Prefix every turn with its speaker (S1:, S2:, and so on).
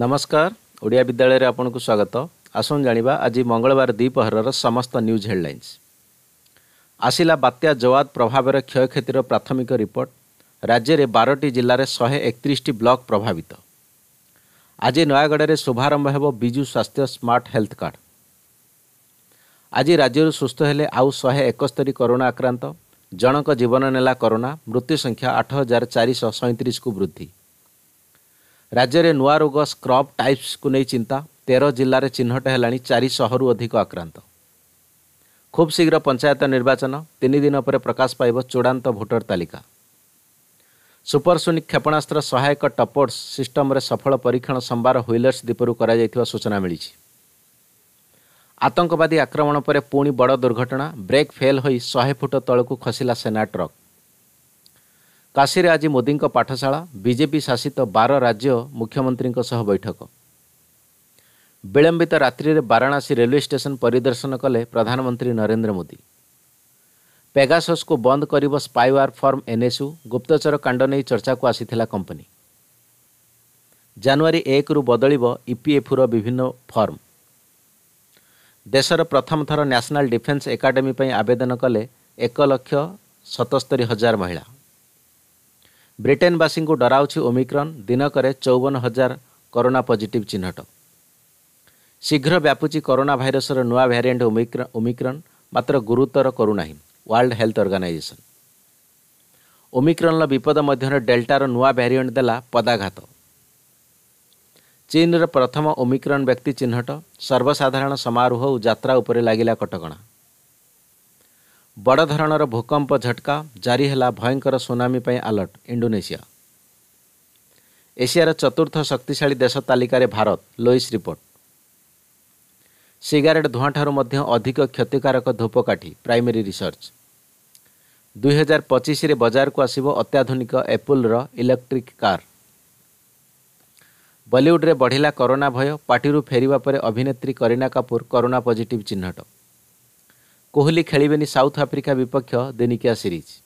S1: ନମସ୍କାର ଓଡ଼ିଆ ବିଦ୍ୟାଳୟରେ ଆପଣଙ୍କୁ ସ୍ୱାଗତ ଆସନ୍ତୁ ଜାଣିବା ଆଜି ମଙ୍ଗଳବାର ଦ୍ୱିପହରର ସମସ୍ତ ନ୍ୟୁଜ୍ ହେଡ଼ଲାଇନ୍ସ ଆସିଲା ବାତ୍ୟା ଜବାଦ ପ୍ରଭାବରେ କ୍ଷୟକ୍ଷତିର ପ୍ରାଥମିକ ରିପୋର୍ଟ ରାଜ୍ୟରେ ବାରଟି ଜିଲ୍ଲାରେ ଶହେ ଏକତିରିଶଟି ବ୍ଲକ୍ ପ୍ରଭାବିତ ଆଜି ନୟାଗଡ଼ରେ ଶୁଭାରମ୍ଭ ହେବ ବିଜୁ ସ୍ୱାସ୍ଥ୍ୟ ସ୍ମାର୍ଟ ହେଲ୍ଥ କାର୍ଡ଼ ଆଜି ରାଜ୍ୟରୁ ସୁସ୍ଥ ହେଲେ ଆଉ ଶହେ ଏକସ୍ତରୀ କରୋନା ଆକ୍ରାନ୍ତ ଜଣଙ୍କ ଜୀବନ ନେଲା କରୋନା ମୃତ୍ୟୁ ସଂଖ୍ୟା ଆଠ ହଜାର ଚାରିଶହ ସଇଁତିରିଶକୁ ବୃଦ୍ଧି ରାଜ୍ୟରେ ନୂଆ ରୋଗ ସ୍କ୍ରବ୍ ଟାଇପ୍ସକୁ ନେଇ ଚିନ୍ତା ତେର ଜିଲ୍ଲାରେ ଚିହ୍ନଟ ହେଲାଣି ଚାରିଶହରୁ ଅଧିକ ଆକ୍ରାନ୍ତ ଖୁବ୍ ଶୀଘ୍ର ପଞ୍ଚାୟତ ନିର୍ବାଚନ ତିନି ଦିନ ପରେ ପ୍ରକାଶ ପାଇବ ଚୂଡ଼ାନ୍ତ ଭୋଟର ତାଲିକା ସୁପରସୋନିକ କ୍ଷେପଣାସ୍ତ୍ର ସହାୟକ ଟପୋର୍ଟସ୍ ସିଷ୍ଟମ୍ରେ ସଫଳ ପରୀକ୍ଷଣ ସମ୍ବାର ହୁଇଲର୍ସ ଦ୍ୱୀପରୁ କରାଯାଇଥିବା ସୂଚନା ମିଳିଛି ଆତଙ୍କବାଦୀ ଆକ୍ରମଣ ପରେ ପୁଣି ବଡ଼ ଦୁର୍ଘଟଣା ବ୍ରେକ୍ ଫେଲ୍ ହୋଇ ଶହେ ଫୁଟ ତଳକୁ ଖସିଲା ସେନା ଟ୍ରକ୍ କାଶୀରେ ଆଜି ମୋଦିଙ୍କ ପାଠଶାଳା ବିଜେପି ଶାସିତ ବାର ରାଜ୍ୟ ମୁଖ୍ୟମନ୍ତ୍ରୀଙ୍କ ସହ ବୈଠକ ବିଳମ୍ବିତ ରାତ୍ରିରେ ବାରାଣସୀ ରେଲୱେ ଷ୍ଟେସନ ପରିଦର୍ଶନ କଲେ ପ୍ରଧାନମନ୍ତ୍ରୀ ନରେନ୍ଦ୍ର ମୋଦି ପେଗାସସ୍କୁ ବନ୍ଦ କରିବ ସ୍ପାଇୱାର ଫର୍ମ ଏନ୍ଏସ୍ୟୁ ଗୁପ୍ତଚର କାଣ୍ଡ ନେଇ ଚର୍ଚ୍ଚାକୁ ଆସିଥିଲା କମ୍ପାନୀ ଜାନୁଆରୀ ଏକରୁ ବଦଳିବ ଇପିଏଫ୍ର ବିଭିନ୍ନ ଫର୍ମ ଦେଶର ପ୍ରଥମ ଥର ନ୍ୟାସନାଲ୍ ଡିଫେନ୍ସ ଏକାଡେମୀ ପାଇଁ ଆବେଦନ କଲେ ଏକ ଲକ୍ଷ ସତସ୍ତରି ହଜାର ମହିଳା ବ୍ରିଟେନବାସୀଙ୍କୁ ଡରାଉଛି ଓମିକ୍ରନ୍ ଦିନକରେ ଚଉବନ ହଜାର କରୋନା ପଜିଟିଭ୍ ଚିହ୍ନଟ ଶୀଘ୍ର ବ୍ୟାପୁଛି କରୋନା ଭାଇରସର ନୂଆ ଭ୍ୟାରିଏଣ୍ଟ ଓମିକ୍ରନ୍ ମାତ୍ର ଗୁରୁତର କରୁନାହିଁ ୱାର୍ଲଡ ହେଲ୍ଥ ଅର୍ଗାନାଇଜେସନ୍ ଓମିକ୍ରନ୍ର ବିପଦ ମଧ୍ୟରେ ଡେଲ୍ଟାର ନୂଆ ଭ୍ୟାରିଏଣ୍ଟ ଦେଲା ପଦାଘାତ ଚୀନ୍ର ପ୍ରଥମ ଓମିକ୍ରନ୍ ବ୍ୟକ୍ତି ଚିହ୍ନଟ ସର୍ବସାଧାରଣ ସମାରୋହ ଓ ଯାତ୍ରା ଉପରେ ଲାଗିଲା କଟକଣା ବଡ଼ ଧରଣର ଭୂକମ୍ପ ଝଟକା ଜାରି ହେଲା ଭୟଙ୍କର ସୁନାମୀ ପାଇଁ ଆଲର୍ଟ ଇଣ୍ଡୋନେସିଆ ଏସିଆର ଚତୁର୍ଥ ଶକ୍ତିଶାଳୀ ଦେଶ ତାଲିକାରେ ଭାରତ ଲୋଇସ୍ ରିପୋର୍ଟ ସିଗାରେଟ୍ ଧୂଆଁଠାରୁ ମଧ୍ୟ ଅଧିକ କ୍ଷତିକାରକ ଧୂପକାଠି ପ୍ରାଇମେରୀ ରିସର୍ଚ୍ଚ ଦୁଇହଜାର ପଚିଶରେ ବଜାରକୁ ଆସିବ ଅତ୍ୟାଧୁନିକ ଆପୁଲ୍ର ଇଲେକ୍ଟ୍ରିକ୍ କାର୍ ବଲିଉଡ଼ରେ ବଢ଼ିଲା କରୋନା ଭୟ ପାର୍ଟିରୁ ଫେରିବା ପରେ ଅଭିନେତ୍ରୀ କରୀନା କାପୁର କରୋନା ପଜିଟିଭ୍ ଚିହ୍ନଟ କୋହଲି ଖେଳିବେନି ସାଉଥ୍ ଆଫ୍ରିକା ବିପକ୍ଷ ଦିନିକିଆ ସିରିଜ୍